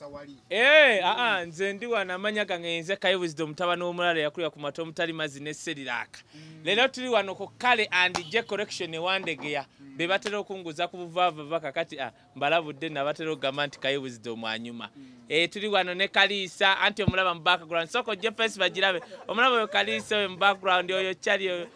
aa eh, ah, ah, nze ndi wano amanya gange yenze kayibuzidde omutabani womulala eyakulira ku mata omutali mazi neseriraaka mm. leero tuli wano ku kale andi je correction ewandegeya mm. be batera okunguza ku buvaava baka kati ah, mbalabudde nabatera okugamba nti kayibuzidde omwanyuma mm. eh, tuli wano ne kaliisa anti omulaba mu background sooka ojje fesi bagirabe omulaba oyo kaliisa oyo mu background oyo kyali oyo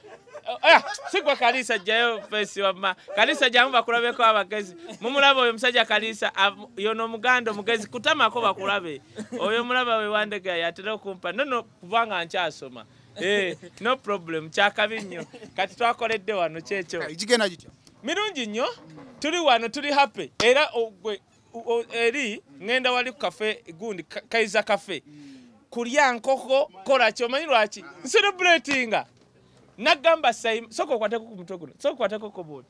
Ah, sikwa kalisa jayo fesi wa ma kalisa jamba kulabe kwa bagezi mumulabo oyo msaja kalisa ah, yono mugando mugezi kutama ko bakulabe oyo mulaba we wandega yatira kumpa nono kuvanga nchasoma eh no problem chakabinyo kati twakoledde wano checho ijigena jicho mirungi nyo tuli wano tuli happy era ogwe eri ngenda wali ku cafe gundi kaiza cafe kulya nkoko kola chomanyi lwaki celebrating nagamba saimu soka okwateko ku mutwe guno soka okwateko ku bodi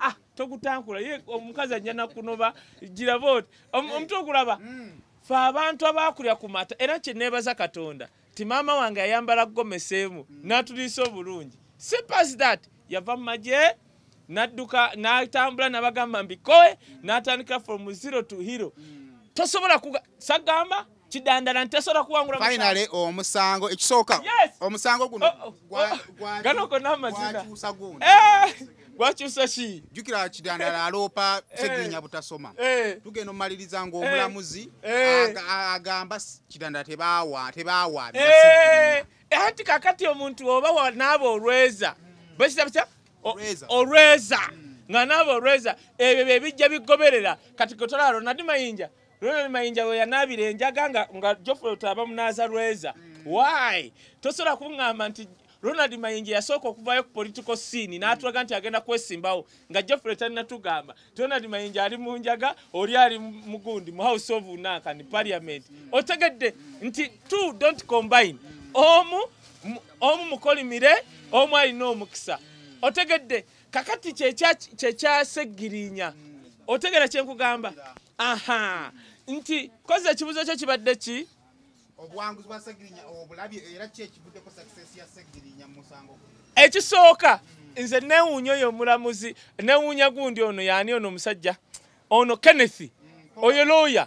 ah togutankula ye omukazi ajja nakunoba gira bodi omuntu okulaba mm. fe abantu abakulya ku mata era kye neebaza katonda ti maama wange ayambala gomeseemu mm. n'atuliisa obulungi sipas that yava mu magye nadduka n'tambula nabagamba mbikoe mm. n'atandika from zero to hero tosobola kuga sagamba kidandala ntesobola kuwangulafinale omusango ekisooka omusango guno oh, oh, oh, ganoko namazinawacusa gundi eh, gwakyusa ki jukira kidandala eh, aloopa eh, segiinya butasoma tugenda omumaliriza nga omulamuzi agamba kidandala tebaawaabi anti kakati omuntu oba naaba olweza hmm. bekitabkya olweza hmm. nga naaba olweza ebyo byebijja biggoberera kati kotolaalo nadi mayinja Ronald Mayinja bwe yanaabira enjaga nga nga Geoffrey Lutaba munaazalweza mm. why tosobola kuŋŋamba nti Ronald Mayinja yasooka okuvaayo ku political scene n'atulaga nti agenda kwesimbawo nga Geoffrey talinatugamba Ronald Mayinja ali mu njaga oli ali mu gundi mu House of Nankani Parliament mm. otegedde nti two don't combine omu omu mukolimire omu alina omukisa mm. otegedde kakati kyekyaseggirinya otegera kyenkugamba aha nti kozi ekibuzo kyo kibadde ki obuwanguzi bwa segirinya obulabye era kyekivuddeko sakisesi ya segirinya musango ekisooka hmm. nze newuunya oyo omulamuzi newuunya gundi ono yaani ono omusajja ono kenneth hmm, oyo looya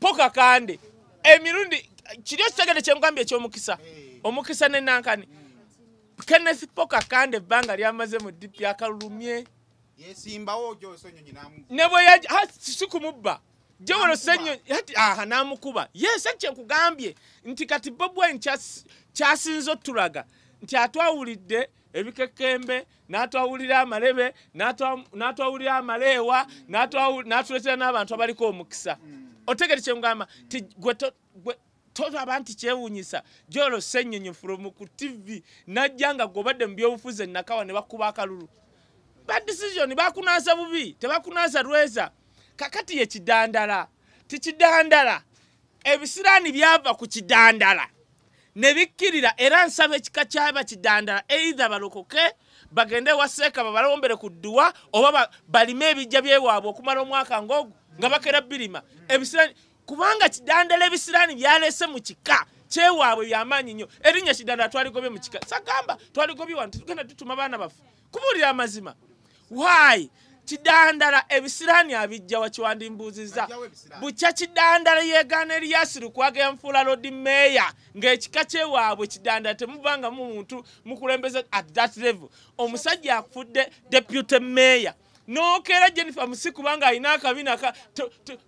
poka kande emirundi kiri ekitegere kyemugambye ekyomukisa omukisa nenankani hmm. kenneth poka kande ebbanga lyamaze mu dipi akalulumye nebwe si kumubba jowero senyo aha namukuba yese kyenkugambye nti kati bobwe kyasinza otulaga nti atwawulidde ebikekembe n'atwawulira amalebe n'atwawulira amalewa n'atuleetera n'abantu abaliko omukisa hmm. otegere kyengamba ti tolaba nti kyewunyisa jolo senyonyo fulomu ku tv najja nga gobadde mu byobufuzi enakawa ne bakuba akalulu badisisioni bakunaasa bubi tebakunaasa lweza kakati ye kidandala tikidandala ebisirani byava ku kidandala nebikirira era nsaba ekika kyaba kidandala eitha balokoke bagende waseeka babalombere ku dduwa oba balime ebijja byewaabwe okumala omwaka ngogu nga bakera birima ebisirani kubanga kidandala ebisirani byalese mu kika kyewaabwe byamaanyi nnyo erinnya kidandala twaligobye mu kika sagamba twaligobye wano tetugenda tutuma baana baffe kubuulira amazima why kidandala ebisirani abijja wakiwandimbuuziza bukya kidandala yeegana eriyasiru kwagaya mufuula lodi meeya ng'ekika kyewaabwe kidandala temubangamu muntu mukulembeza at that level omusajja akufudde deputy meeya nokeera jennifer musi kubanga alina akabina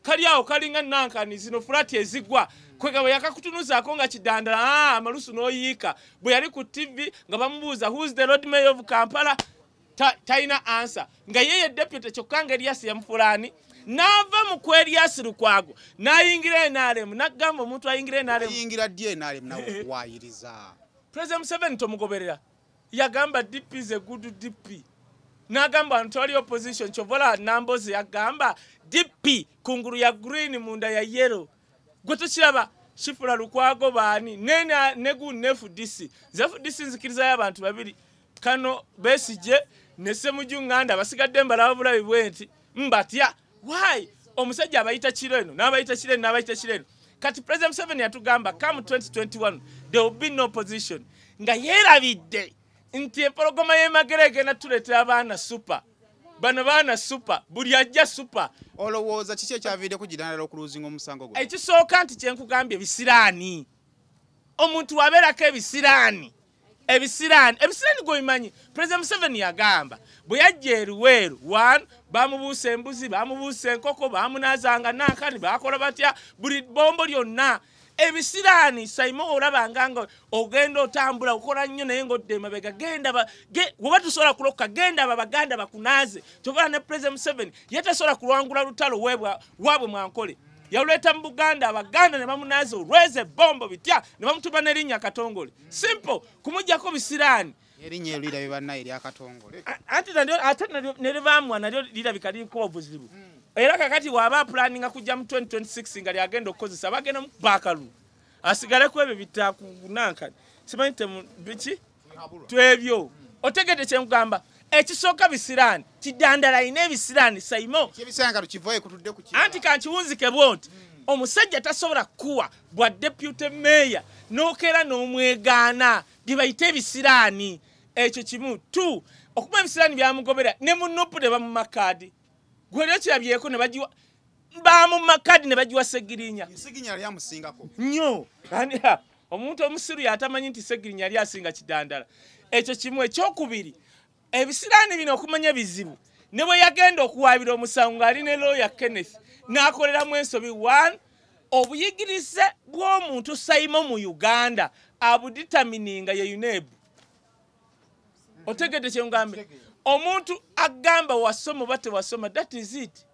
kali awo kalinga nankani zino fulati ezigwa kwega bwe yakakutunuzaako nga kidandala amalusu n'oyiika bwe yali ku tv nga bamubuuza who's the lord mayor of kampala talina ansa nga yeye deputy kyokka nga eriyasi yamufulani n'ava mu kw eriyasi lukwago n'ayingira enrm n'agamba omuntu ayingira enrmyingiraddnrmnawkwayiriza e president museveni tomugoberera yagamba dp ze good dp n'agamba wantu tewali opposition kyovola nambozi yagamba dp kungulu ya green munda ya yellow gwe tukiraba kifula lukwago baani neneguu ne fdc ze fdc nzikirizayo abantu babiri kano besije nesse mujunganda basigadde mbalaba bulabi bwe nti mbatya mm, why omusajja abayita kiro eno n'abayita kiro eno n'abayita kiro eno kati president museveni yatugamba come 2021 there will be no position nga yeerabidde nti empologoma y'emagere egenda tuleetera abaana supa bano baana supa buli ajja supa olowooza kiki ekyaviireku giddanala okuluzinga omusango gwe ekisooka nti kyenkugambye bisiraani omuntu waabeerako ebisiraani ebisirani ebisirani gwebimanyi president museveni yagamba bwe yajja eruweeru one bamubuusa embuzi bamubuusa enkoko bamunazanga nankani bakola batya buli bombo lyonna ebisirani saimo olabanga nga ogenda otambula okola nnyo naye ngaodde emabega weba tusobola kulokka genda babaganda bakunaaze tyobala ne president museveni yetasobola kulwangula lutalo webwa wabwe mwankole mm. yaleta mbuganda abaganda nebamunaza olweze bombo bitya nebamutuba nerinya katongole simple kumujako bisirani ate nerivamwa nalyo lirabika liriko obuzibu era kakati waba planinga kujja mu 2026 nga lyagenda okukozesa bagenda mukubaakalu asigaleku ebyo bitakunankani simanyi tebiki twebyo otegete kyemugamba ekisooka bisiraani kidandalaine ebisiraani saimo anti kankiwunzike bwo nti omusajja tasobola kukuwa gwa deputy meya nokeera n'omwegaana gibaite ebisiraani ekyo kimu t okuba ebisiraani byamugobera ne munupu ne bamumakadi gwero kirabyeko ne bagiwa bamumakadi ne bagiwa segirinya nyo omuntu omusiru yatamanyi nti segirinya yali asinga kidandala ekyo kimu ekyokubiri ebisiraani bino okumanya bizibu ne bwe yagenda okuwabira omusango ng'ali ne lawyer kenneth n'akoleramu ensobi one obuyigirize bw'omuntu saimo mu uganda abuditamininga ye unebu otegedde kyeugambe omuntu agamba wasoma oba tewasoma that is it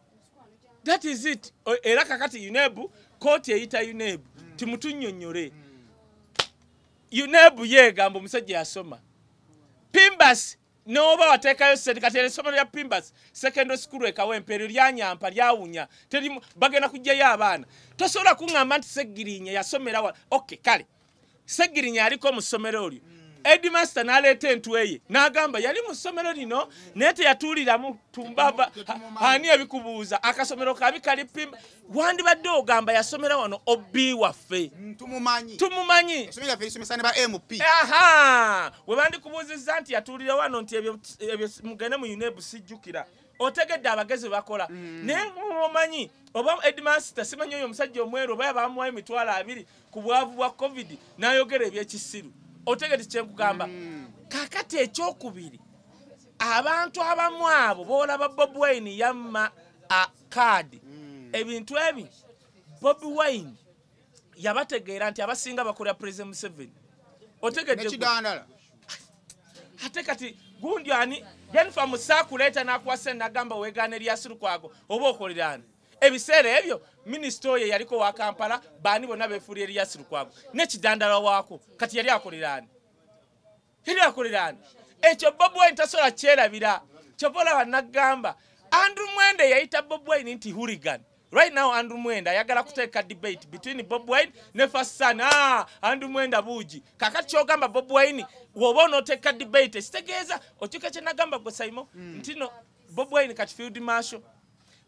that is it era kakati unebu kooti eyita unebu timutunyonyole hmm. unebu yegamba omusajja yasoma pimbasi noba watekayo katesomero lya pimbas secondary school ekawempeero lyanyampa lyawunya bagenda kujjayo abaana tosobola kuŋamba nti segirinya yasomerawa ok kale segirinya aliko mu ssomero olyo mm. edimasita n'aleeta entwe ye n'agamba yali mu ssomero lino naye teyatuuliramu tumbava ani ebikubuuza akasomero kabi kali pimba wandibadde ogamba yasomera wano obbi waffe mm, tumumanyi we bandikubuuzizza nti yatuulira wano nti ebyo mugende mu unebu sijjukira otegedde abagezi bakola mm. naye mumumanyi oba edmaster simanyi oyo omusajja omweru oba yabamuwayo emitwalo abiri ku bwavu bwa covid n'ayogera ebyekisiru otegeri kyenkugamba mm. kakati ekyokubiri abantu abamu abo boolaba bob wine yamma akadi mm. ebintu ebi bob wine yabategeera nti abasinga bakolera president museveni otegeddekidandala ate kati gundi ani yenifa musaakuleeta nakuwasa nagamba wegana eryasirukwago oba okolerani ebiseera ebyo minisita oyo eyaliko wa kampala baani bonna befuulira eriyasi lukwago nekidandalwa waako kati yali akolerani yali akolerani ekyo bobwine tasobola kyerabira kyova olaba nagamba andrew mwende yayita bobwine nti hurigan right now andrew mwende ayagala kuteeka debate between bobwine ne fasan ah, andrew mwende buugi kakati kyogamba bobwine woba onooteeka debate ekitegeeza okyuka kyenagamba gwe saimo mm. ntino bobwine kati field marshal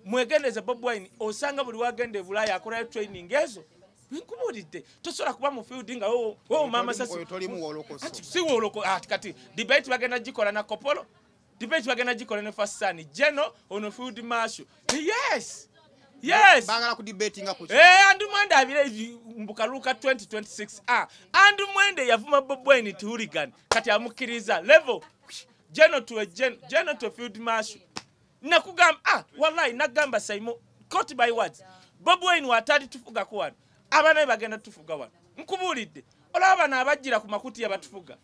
mwegendeze bob wine osanga buli wagenda e bulaaya akolayo training ezo binkubulidde tosobola kuba mufieldinga omamasasiwolokoti kati debate bagenda gikola na kopolo debate bagenda gikola ne fasani geno ono field masho yes eh, andimwende mbukaluka 2026 andimwende yavuma bobwaini tihurigan kati amukiriza level geno to field marshal nakugamba ah wallahi nagamba saimo court by words yeah. bob wine watali tufuga ko wano abana bagenda tufuga wano nkubulide olaba na abajira ku makuti yabatufuga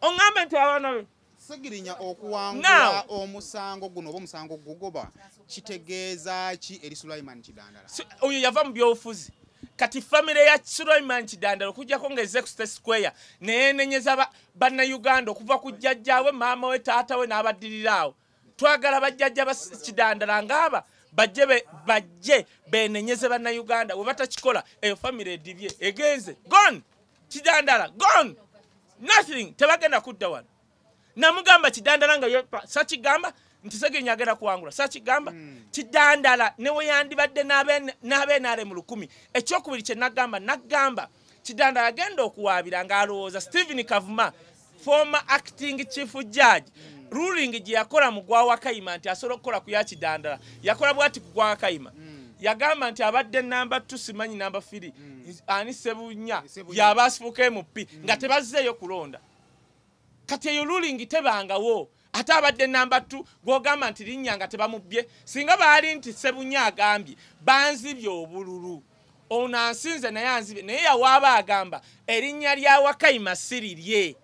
ongambe nti abana sigirinya okuwangula omusango guno bo musango gugoba kitegeeza ki eri Sulaiman Kidandala so, oyo yava mu byofuzi kati famire ya Sulaiman Kidandala kujja ko nga Zexte Square neenenyeza ba, bana Uganda kuva kujja jawe mama we tata we nabadirirawo na twagala bajjajja bakidandala ngaaba bajje bajje benenyeze bannayuganda webatakikola eyo famiry edibye egenze gon kidandala gon nothing tebagenda kudda wano namugamba kidandala nga yopa sakigamba nti segenya agenda kuwangula sakigamba hmm. kidandala neweyandibadde n'abenaale mu lukumi ekyokubiri kye nagamba nagamba kidandala agenda okuwaabira ng'alowooza stephen kavuma former acting chief judge mm. ruling gye yakola mugwa wakaima nti asobola okukola ku yakidandala yakola bwati kugwa wakaima hmm. yagamba nti abadde namba t simanyi namba fr hmm. ani sebunya yaba asibuka mp hmm. nga tebazzeeyo kulonda kati eyo ruling tebangawo ate abadde namba t gwogamba nti linnya nga tebamubye singa baali nti sebunya agambye banzibye obululu ono ansinze naye anzibye naye yawaaba agamba erinnya lya wakaima si lirye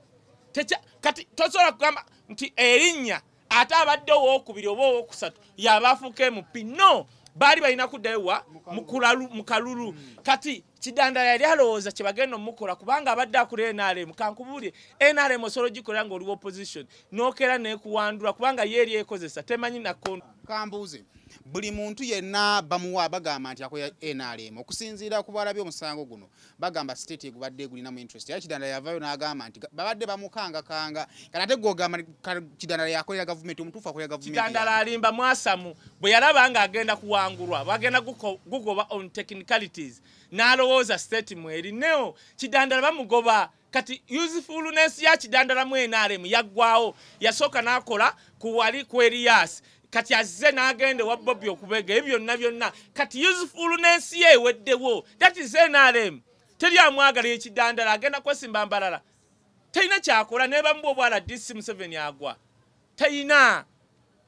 kati tosobola kugamba nti erinnya ate abadde owookubiri oba owokusatu yabaafuuka emupi no baali balina kuddayo wa mu kalulu hmm. kati kidanda yali alowooza kyebagenda omukola kubanga abadde akula nrm kankubuulire nrm osobola ogikolera ngaoliwa opposition nokeera nekuwandula kubanga ye eri ekozesa temanyi nakonkambuuze buli muntu yenna bamuwa bagamba nti akoya nrm okusinziira kubalaby omusango guno bagamba state egubadde egulinamu interest aye kidandala yavayo nagamba nti babadde bamukangakanga kanate gogamba kidandala yakolera gavumenti omutuufu akolera gavumenkidandala alimba mwasamu bwe yalaba nga agenda kuwangulwa bagenda gugoba on technicalities nalowooza state mweri neo kidandala bamugoba kati usefulness ya kidandala mu nrm yaggwawo yasooka nakola kuwali kweriyasi kati azze n'agenda wa bobi okubega ebyonna byonna kati yusufulu n'ensi ye eweddewo that is nrm teri amwagala ekidandala agenda kwesimba mbalala talina kyakola nebamuba obwala dc museven agwa talina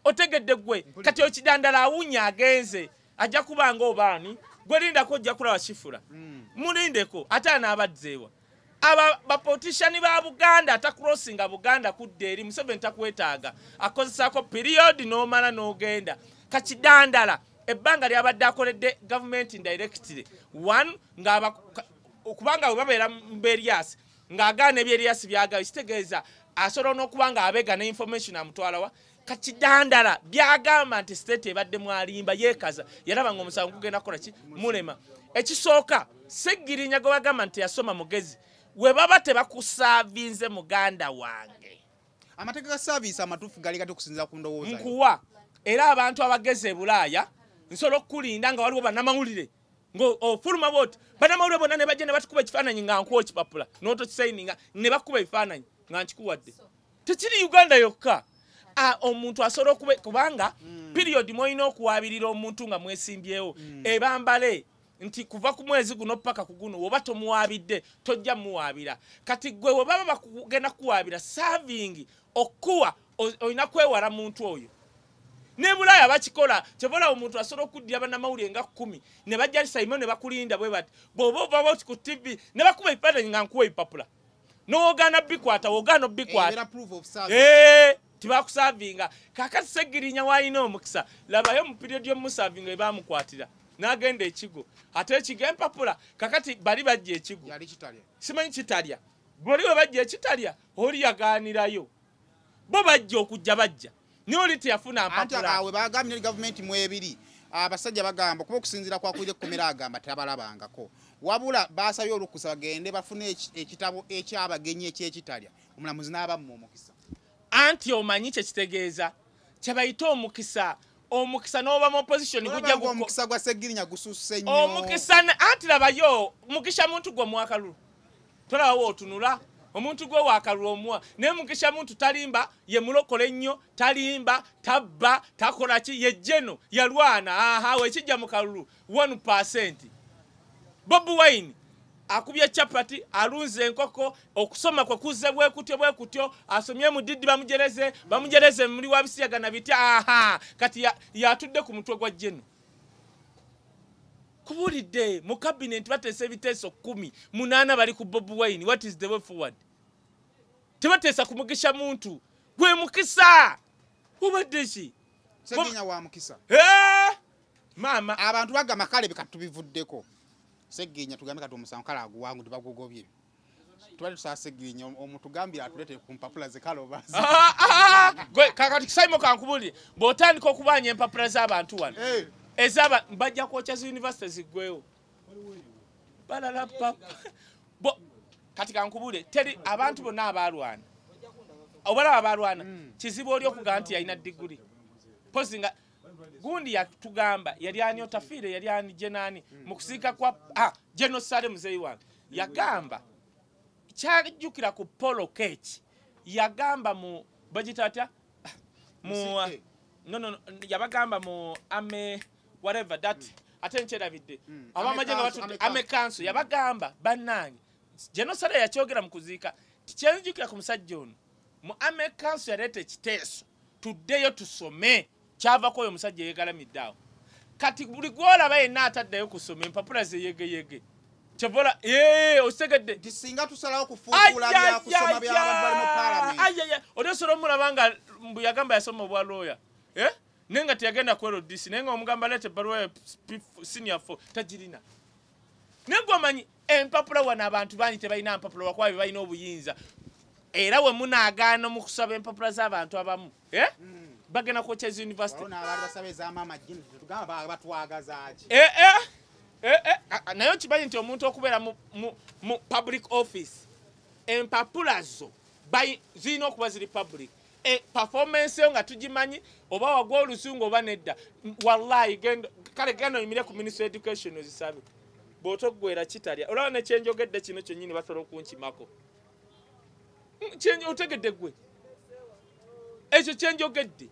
otegedde gwe kati okidandala awunya agenze ajja kubanga obaani gwe lindako ojja kulaba kifula hmm. mulindeko ate anaabadzeewa aba bapotishani ba buganda atacrossinga buganda kudde eri museveni takwetaaga akozesaako periodi n'omala n'ogenda kakidandala ebbanga lyabadde akoledde gavumenti ndirectly one ngaokubanga webabeera mberyasi ng'agaana ebyeryasi byagaba kitegeeza asobola n'okuba nga abeega neinformation amutwalawa kakidandala byagamba nti state ebadde mwalimba yeekaza yalaba nga omusango gugenda kukolaki mulema ekisooka segirinya gwe bagamba nti yasoma mugezi we baba tebakusaavinze muganda wange amateeka ga saaviisi amatuufu gali gati okusinzira ku ndowooza nkuwa era abantu abageze ebulaaya nsobola okukulinda nga waliwo bannamawulire ofuluma booti bannamawulire bonna ne bajja ne batukuba ekifaananyi nga nkuwa ekipapula notokisaininga ne bakuba ebifaananyi nga nkikuwadde tekiri uganda yokka omuntu asobola okuba kubanga mm. piriyodi mwolina okuwabirira omuntu nga mwesimbyewo mm. ebambale nti kuva ku mwezi guno paka kuguno woba tomuwabidde tojja muwabira kati gwe webaba bakugenda kuwabira savingi okuwa olina kwewala muntu oyo ne bulaaya bakikola kyebalaba omuntu asobola okuddya banamawulire nga kumi ne bajja lisaimo ne bakulinda bwe bati bw'oba ovaba oti ku tv ne bakuba ebipaatanyi nga nkuwa ebipapula n'ogaana bikwata ogaana obikwata eh, eh, tibakusavinga kakati segirinya waalina omukisa labayo mu piriyodi yomusavinga ebamukwatira n'agenda ekigo ate ekigo empapula kakati bali bajja ekigo simanyi kitalya bali we bajja ekitalya oli yagaanirayo bo bajja okujja bajja niye oli teyafuna mpapulawe bagambye neri gavumenti mwebiri ah, abasajja bagamba kuba okusinzira kwakulya kukomera agamba tabalabangako wabula basabye olukusa bagende bafune ekitabo ekyabagenyi ekyekitalya omulamuzi n'abamu omukisa anti omanyi kyekitegeeza kyebayite omukisa omukisa noba muopositionigujaomukisa gwa segirinya gususe nyo omukisa anti labayo mukisha muntu gwe mwakalulu tolaba wootunula omuntu gwe wakalulu omuwa naye mukisha muntu talimba ye mulokole ennyo talimba tabba takola ki yejjeno yalwana aha wekijja mukalulu 1 bobi wine akubye chapati alunze enkoko okusoma kwe kuze bwe kutyo bwe kutyo asomye mu didi bamujereze bamujereze muri wabisiyagana bitya aha kati yatudde ya ku mutwe gwa jenu kubulidde mu cabinet batese ebiteeso kumi munana bali ku bob wine what is the way forward tebateesa ku mugisha muntu gwe mukisa ubadde ki wa mukisa hey! Eh! mama abantu bagamba kale bekatubivuddeko seggenya tugambe kati omusango kale aguwangu tebagugobye tubali tusaba seggenya omuntu gambye atulete ku mpapula zekaloba ah, ah, ah, kakati kisaimo kankubulire bw'otandika okubanya empapula z'abantu wano eh. ezaba bajja kwokya ziyunivesity ziggwewo balala kati kankubule teri abantu bonna abalwana obalaba balwana hmm. kizibu oli okugamba nti yalina diguri posinga gundi yatugamba yali ani otafire yali ani jenani mu kusiika kwa ah, genosale muzeyi wange yagamba kyajukira ku polo keki yagamba mu bagita atya mu nonono no, no, yabagamba mu ame whatever that mm. ate nkyerabidde mm. abamaje nga batudde ame kanso yabagamba bannange genosale yakyogera mu kuziika tikyenjukira ku musajja ono mu ame kanso yaleeta ekiteeso tuddeyo tusome kyavako oyo omusajja yeegalamidde awo kati buli gwolaba yenna ataddeyo kusoma empapula zeyegeyege kyobola osegedde odosobola omulaba nga yagamba yasoma obwa lawyer eh? naye nga teyagenda kwero disi naye nga omugamba lete baruwayo senior fo tagirina naye gwomanyi empapula wano abantu bangi tebalina mpapula wakwabye balina obuyinza era wemunaagaana mu kusaba empapula z'abantu abamu eh? mm. bagenda kwokyeza univesity eh, eh, eh, naye okimanyi nti omuntu okubeera mu public office empapula zo zirina okuba ziri public e, performance yo nga tugimanyi oba wagwa oluzungu oba nedda wallahi kale genda oyimire ku minisita education ozisabe bw'otoggwera kitalya olaba nekyenjogedde kino kyonyini basobola okunkimako otegedde gwe ekyo kyenjogedde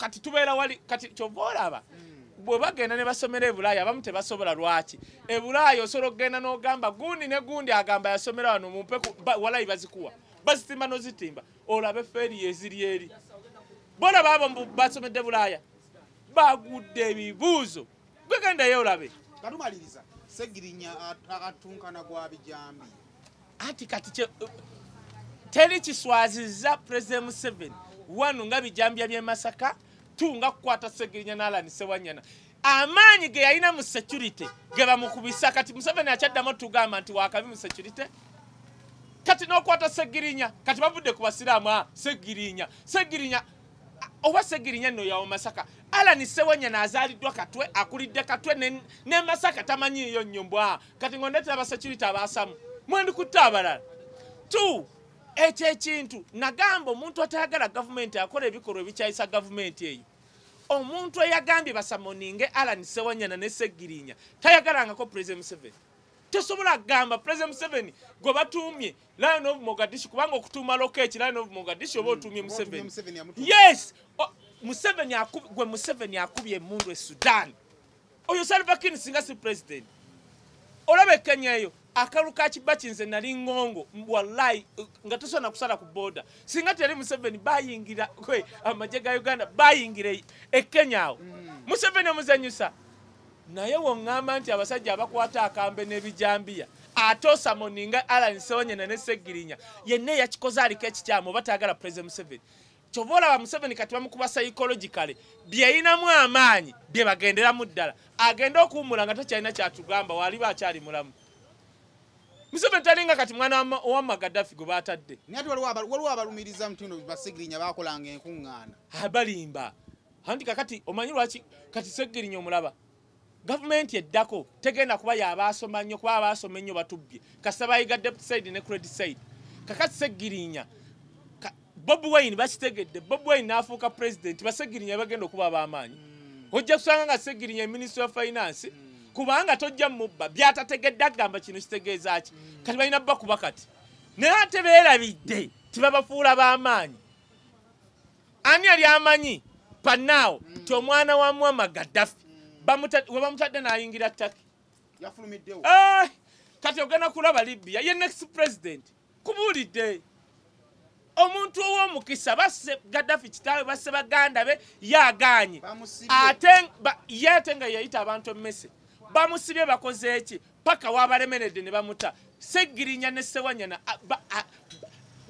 kati tubeera wali kati kyova olaba bwe bagenda ne basomera e bulaaya abamu tebasobola lwaki e bulaaya osobola okugenda n'ogamba gundi ne gundi agamba yasomera wano mumpe walayi bazikuwa bazitimba n'ozitimba olabe feeri yeziri eri bolaba abo basomedde bulaaya bagudde ebibuuzo gwegendaye olabe katumaliriza segirinya atunkana gwa bijambi anti kati teri kiswazizza president museveni wano nga bijambya by'emasaka tu nga kukwata segirinya naalanisewa nyana amaanyi ge yalina mu security ge bamukubisa kati museveni akyaddamu tugamba nti wakabi mu security kati nokwata segirinya kati bavudde ku basiraamu ah, segirinya segirinya oba segirinya no yawo masaka alani sewanyana azaliddwa katwe akulidde katwe ne, ne masaka tamanyiiyo nyumbwa ah. kati ngondetera abasecurity abaasamu mwendikutta abalala tu ekyo ekintu nagamba omuntu atayagala gavumenti akola ebikolwa ebikyayisa gavumenti eyo omuntu eyagambye basamoninge alan sewanyana ne segirinya tayagalangako president museveni tosobola agamba president museveni gwe batumye lion of mogadishu kubanga okutuuma lokeki lion of mogadishu oba hmm, otumye museveni yes museveni gwe museveni akubye emundu e sudan oyo salvakin singa si president olaba ekenya eyo akalu ka kibba kinze nali ngongo wallahi nga tusona kusala ku boda singa teyali museveni bayingira amajye ga uganda bayingire e kenya awo mm. museveni omuzanyusa naye woŋŋamba nti abasajja abakwata akambe n'ebijambiya ate osamoni nga alan sewonyena ne segirinya yenna eyakikoze aliko ekikyamu oba tayagala president museveni kyoba olaba museveni kati bamukuba psycologicale byeyinamu amaanyi byebagenderamu ddala agende okuwumula nga takyalina kyatugamba waaliba akyali mulamu museveni talinga kati mwana owamma gaddafi gwe batadde naye twaliwaliwo abalumiriza mutindo basigirinya bakolanga enkuŋŋaana abalimba anti kakati omanyi lwaki kati segirinya omulaba gavumenti eddako tegenda kuba yabasoma nnyo kuba abasoma ennyo batubbye kasita bayiga deptside ne credit side kakati segirinya bob wayine bakitegedde bob wayine n'afuuka president basegirinya bagenda okuba abamaanyi hmm. ojja kusanga nga segirinya eministry of finance mm. kubanga tojja mubba byatategedde agamba kino kitegeeza ki kati balina bakuba kati naye ate beerabidde tibabafuula b'amaanyi ani ali amanyi panaawo mm. ti omwana wa muama gaddafi mm. we bamutadde n'ayingira taki ah, kati ogenda kulaba libiya ye next president kubuulidde omuntu ow'omukisa basse gaddafi kitaawe basse baganda be yaaganye ate ye ate nga yayita abantu omumesse bamusibye bakoze eki paka wabalemeredde ne bamuta segirinya ne sewanyana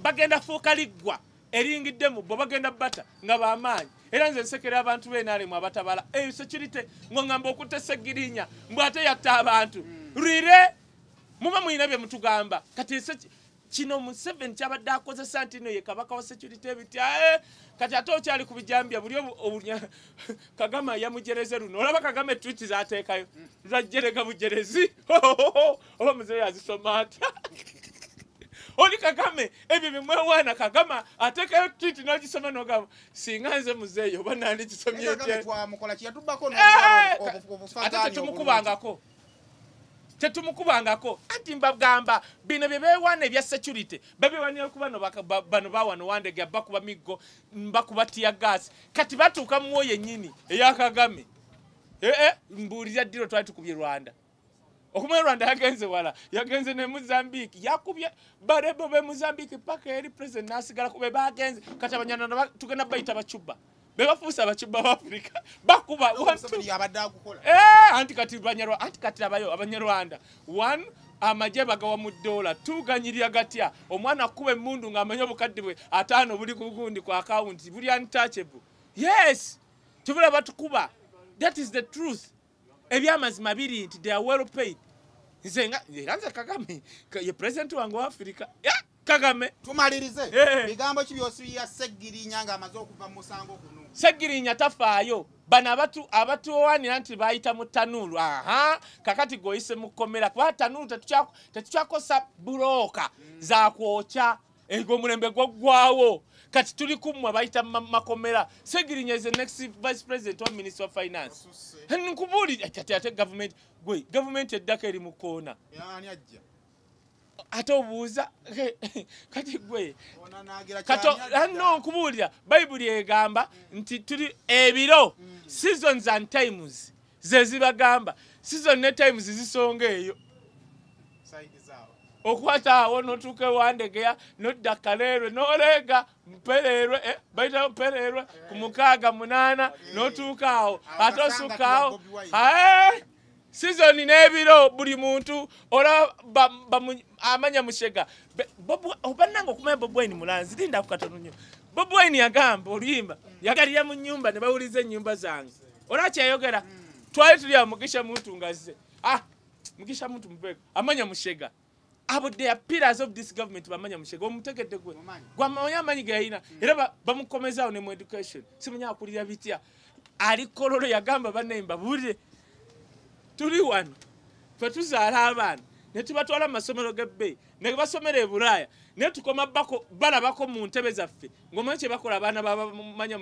bagenda fuuka liggwa eringidde mu bo bagenda bata nga bamaanyi era nze nsekere abantu benalemu abatabala esekirite ngaŋŋamba okutta segirinya mbw ate yatta abantu hmm. rire mube mwina bye mutugamba kati kino museveni kyabadde akozesa nti no ye kabaka wa security ebitya kati ate okyali ku bijambya buli kagama yamujereze luno olaba kagama etwiti zateekayo zajerega bujerezi oba muzeyo azisoma ata oli kagame ebyo bimwewaana kagama ateekayo twiti nagisoma nogamba singa nze muzeeyo oba nandigisomyeate eh, tetumukubangako tetumukubangako anti mbagamba bino byebewana ebya security babewanira kubano bano bawano wandege bakuba migo mbakuba tiyagasi kati batuuka muwo yennyini eyakagame ee eh, eh, mbuulira ddiro twali tukubye rwanda okumwe rwanda yagenze wala yagenze ne mozambique yakubye barebo be mozambique paka eri president nasigala kube bagenze kati abanyananatugenda bayita bacuba bebafuusa bakibba baafrika bakuba eh, anti kati anti kati abayo abanyarwanda one amaje bagawa mu dola tuganyirya gatya omwana akuba emundu ngaamanye obukadde bwe ataano buli kugundi ku akawunti buli antachable yes tubula batukuba that is the truth ebyamazima biri nti they are well paid nze nga era nze kagame ye president wange wa afrika eh, kagame tumalirize eh. bigambo kibyosibya seggirinya nga amaze okuva mu musango guno segirinya tafayo bana abatu abatu owanira nti bayita mu tanulu aha kakati goyise mukomera kuba tanulu tetukyakosa buloka zakwokya ego omulembe gwoggwawo kati tuli kummwe bayita makomera segirinya is the next vice president or minister of finance nkubuulira kati ate gavumenti gwe gavumenti eddaka eri mu koona ate obuuza kati gwe ano nkubuulira bayibuli egamba nti tuli ebiro mm. seasons and times zezibagamba season ne times zisonga eyo okwataawo notuuka ewandegeya nodda kaleerwe noleega mpereerwe eh, baita mpereerwe ku mukaaga munaana notuuka awo ate osukkaawo sizoni n'ebiro buli muntu olaba amanya musyega obananga okumanya bobwaini mulanzi lindaku katono nyo bobwaini yagamba oluyimba yagalira mu nyumba ne bawuliza enyumba zange olwakyayogera hmm. twali tulya mugisha muntu ngaze ah mugisha muntu mubeko amanya musyega abo the pillars of this government bamanya musyega omutegedde gwe gwamanya amanyi geyayina hmm. era bamukomezaawo ne mu education simunyakulira bitya alikololo yagamba banaimba buulire tuli wano fetuzaala abaana netubatwala mumasomero gebbe nebasomera eburaaya netukoma balabako muntebe zaffe ngaomanyi kyebakola abaana babamanya